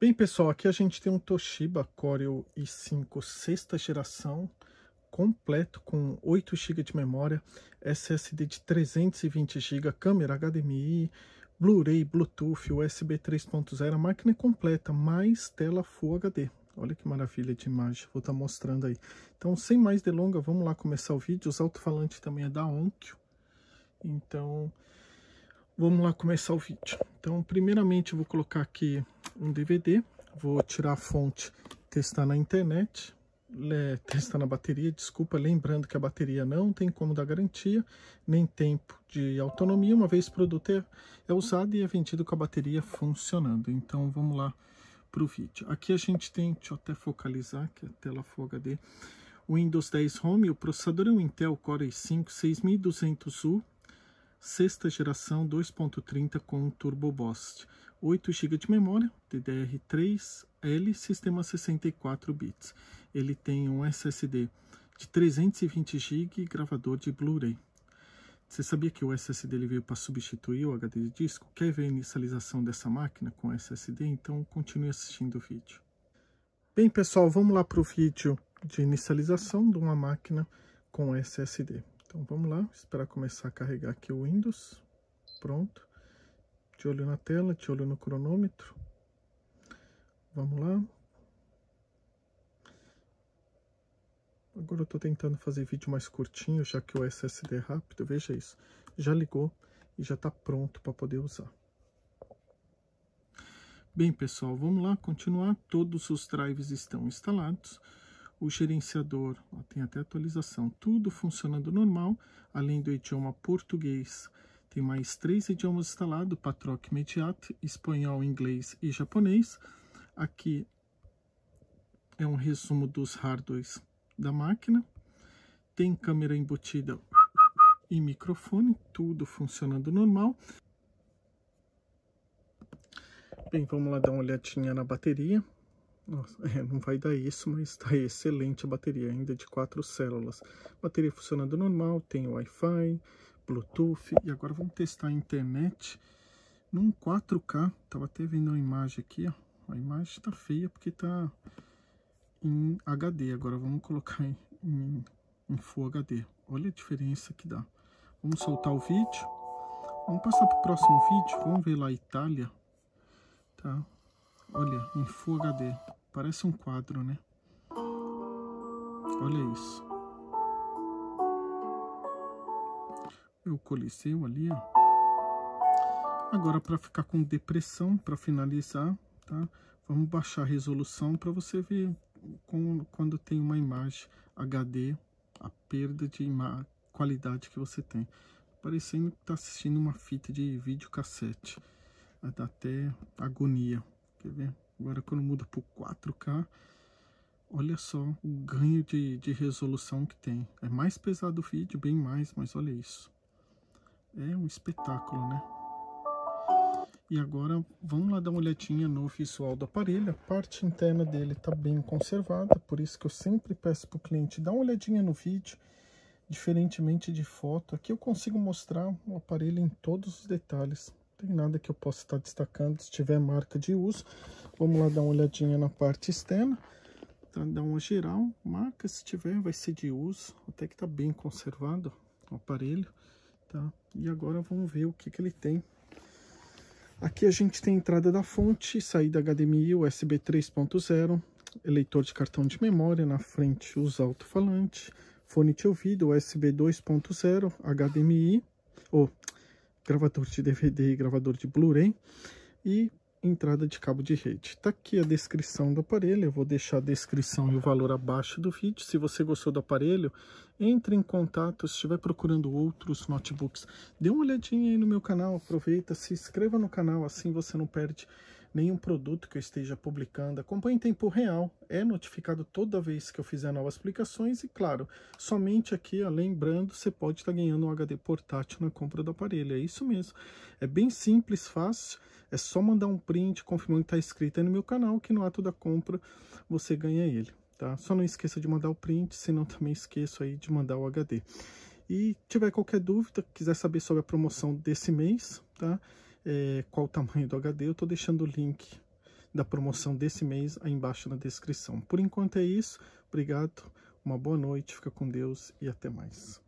Bem, pessoal, aqui a gente tem um Toshiba Corel i5 sexta geração, completo com 8 GB de memória, SSD de 320 GB, câmera HDMI, Blu-ray, Bluetooth, USB 3.0, máquina é completa, mais tela Full HD. Olha que maravilha de imagem, vou estar tá mostrando aí. Então, sem mais delonga, vamos lá começar o vídeo. Os alto-falantes também é da Onkyo. Então, vamos lá começar o vídeo. Então, primeiramente, eu vou colocar aqui um DVD. Vou tirar a fonte, testar na internet, é, né, testar na bateria, desculpa, lembrando que a bateria não tem como dar garantia, nem tempo de autonomia, uma vez o produto é, é usado e é vendido com a bateria funcionando. Então vamos lá para o vídeo. Aqui a gente tem, deixa eu até focalizar, que é a tela Full HD, o Windows 10 Home, o processador é um Intel Core i5 6200U, sexta geração 2.30 com Turbo Boost, 8 GB de memória, DDR3L, sistema 64 bits. Ele tem um SSD de 320 GB e gravador de Blu-ray. Você sabia que o SSD ele veio para substituir o HD de disco? Quer ver a inicialização dessa máquina com SSD? Então continue assistindo o vídeo. Bem pessoal, vamos lá para o vídeo de inicialização de uma máquina com SSD. Então vamos lá, esperar começar a carregar aqui o Windows. Pronto. De olho na tela, de olho no cronômetro. Vamos lá. Agora eu estou tentando fazer vídeo mais curtinho, já que o SSD é rápido. Veja isso. Já ligou e já está pronto para poder usar. Bem, pessoal, vamos lá continuar. Todos os drives estão instalados o gerenciador, ó, tem até atualização, tudo funcionando normal, além do idioma português. Tem mais três idiomas instalados, Patroc Imediato, espanhol, inglês e japonês. Aqui é um resumo dos hardwares da máquina. Tem câmera embutida e microfone, tudo funcionando normal. Bem, vamos lá dar uma olhadinha na bateria. Nossa, é, não vai dar isso, mas está excelente a bateria ainda de quatro células. Bateria funcionando normal, tem Wi-Fi, Bluetooth. E agora vamos testar a internet num 4K. Tava até vendo a imagem aqui, ó. A imagem está feia porque está em HD. Agora vamos colocar em, em, em Full HD. Olha a diferença que dá. Vamos soltar o vídeo. Vamos passar para o próximo vídeo. Vamos ver lá a Itália. Tá? Olha, em Full HD. Parece um quadro, né? Olha isso. Meu coliseu ali, ó. Agora, para ficar com depressão, para finalizar, tá? Vamos baixar a resolução para você ver com, quando tem uma imagem HD, a perda de qualidade que você tem. Parecendo que está assistindo uma fita de videocassete. Dá até agonia. Quer ver? Agora quando muda para 4K, olha só o ganho de, de resolução que tem. É mais pesado o vídeo, bem mais, mas olha isso. É um espetáculo, né? E agora vamos lá dar uma olhadinha no visual do aparelho. A parte interna dele está bem conservada, por isso que eu sempre peço para o cliente dar uma olhadinha no vídeo. Diferentemente de foto, aqui eu consigo mostrar o aparelho em todos os detalhes tem nada que eu possa estar destacando se tiver marca de uso. Vamos lá dar uma olhadinha na parte externa, tá? dar uma geral, marca se tiver vai ser de uso, até que tá bem conservado o aparelho, tá? E agora vamos ver o que, que ele tem. Aqui a gente tem entrada da fonte, saída HDMI, USB 3.0, eleitor de cartão de memória, na frente os alto-falante, fone de ouvido, USB 2.0, HDMI, ou gravador de DVD e gravador de Blu-ray e entrada de cabo de rede. Tá aqui a descrição do aparelho, eu vou deixar a descrição e o valor abaixo do vídeo. Se você gostou do aparelho, entre em contato, se estiver procurando outros notebooks, dê uma olhadinha aí no meu canal, aproveita, se inscreva no canal, assim você não perde nenhum produto que eu esteja publicando. Acompanhe em tempo real, é notificado toda vez que eu fizer novas publicações e, claro, somente aqui, ó, lembrando, você pode estar tá ganhando um HD portátil na compra do aparelho, é isso mesmo. É bem simples, fácil, é só mandar um print confirmando que está inscrito aí no meu canal, que no ato da compra você ganha ele. Tá? Só não esqueça de mandar o print, senão também esqueço aí de mandar o HD. E tiver qualquer dúvida, quiser saber sobre a promoção desse mês, tá? é, qual o tamanho do HD, eu estou deixando o link da promoção desse mês aí embaixo na descrição. Por enquanto é isso, obrigado, uma boa noite, fica com Deus e até mais.